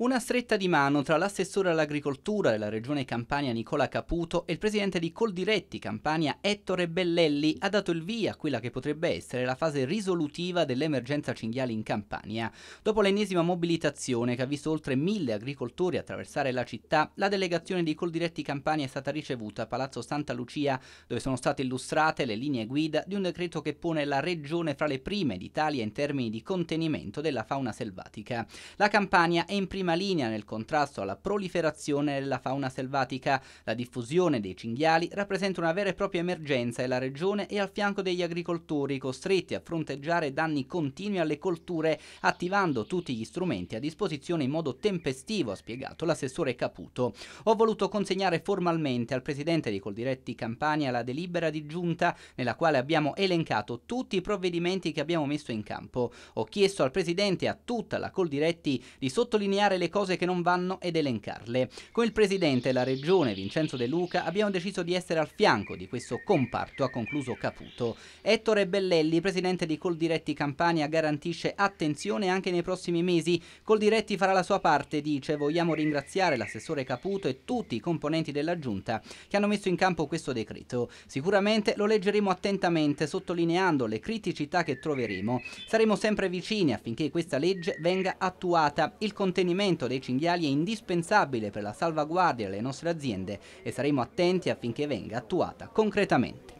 Una stretta di mano tra l'assessore all'agricoltura della regione Campania Nicola Caputo e il presidente di Coldiretti Campania Ettore Bellelli ha dato il via a quella che potrebbe essere la fase risolutiva dell'emergenza cinghiali in Campania. Dopo l'ennesima mobilitazione che ha visto oltre mille agricoltori attraversare la città, la delegazione di Coldiretti Campania è stata ricevuta a Palazzo Santa Lucia dove sono state illustrate le linee guida di un decreto che pone la regione fra le prime d'Italia in termini di contenimento della fauna selvatica. La Campania è in prima prima linea nel contrasto alla proliferazione della fauna selvatica. La diffusione dei cinghiali rappresenta una vera e propria emergenza e la regione è al fianco degli agricoltori costretti a fronteggiare danni continui alle colture attivando tutti gli strumenti a disposizione in modo tempestivo, ha spiegato l'assessore Caputo. Ho voluto consegnare formalmente al presidente di Coldiretti Campania la delibera di giunta nella quale abbiamo elencato tutti i provvedimenti che abbiamo messo in campo. Ho chiesto al presidente e a tutta la Coldiretti di sottolineare le cose che non vanno ed elencarle. Con il presidente e la regione Vincenzo De Luca abbiamo deciso di essere al fianco di questo comparto, ha concluso Caputo. Ettore Bellelli, presidente di Coldiretti Campania, garantisce attenzione anche nei prossimi mesi. Coldiretti farà la sua parte, dice. Vogliamo ringraziare l'assessore Caputo e tutti i componenti della giunta che hanno messo in campo questo decreto. Sicuramente lo leggeremo attentamente, sottolineando le criticità che troveremo. Saremo sempre vicini affinché questa legge venga attuata. Il contenimento trattamento dei cinghiali è indispensabile per la salvaguardia delle nostre aziende e saremo attenti affinché venga attuata concretamente.